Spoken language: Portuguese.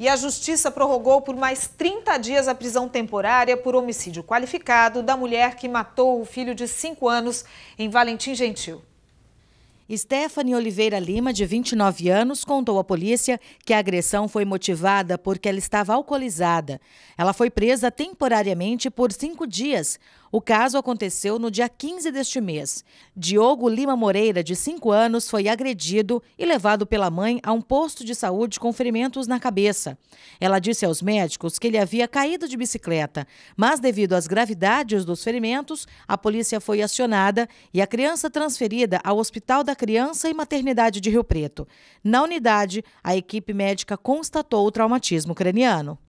e a Justiça prorrogou por mais 30 dias a prisão temporária por homicídio qualificado da mulher que matou o filho de 5 anos em Valentim Gentil. Stephanie Oliveira Lima, de 29 anos, contou à polícia que a agressão foi motivada porque ela estava alcoolizada. Ela foi presa temporariamente por cinco dias o caso aconteceu no dia 15 deste mês. Diogo Lima Moreira, de 5 anos, foi agredido e levado pela mãe a um posto de saúde com ferimentos na cabeça. Ela disse aos médicos que ele havia caído de bicicleta, mas devido às gravidades dos ferimentos, a polícia foi acionada e a criança transferida ao Hospital da Criança e Maternidade de Rio Preto. Na unidade, a equipe médica constatou o traumatismo craniano.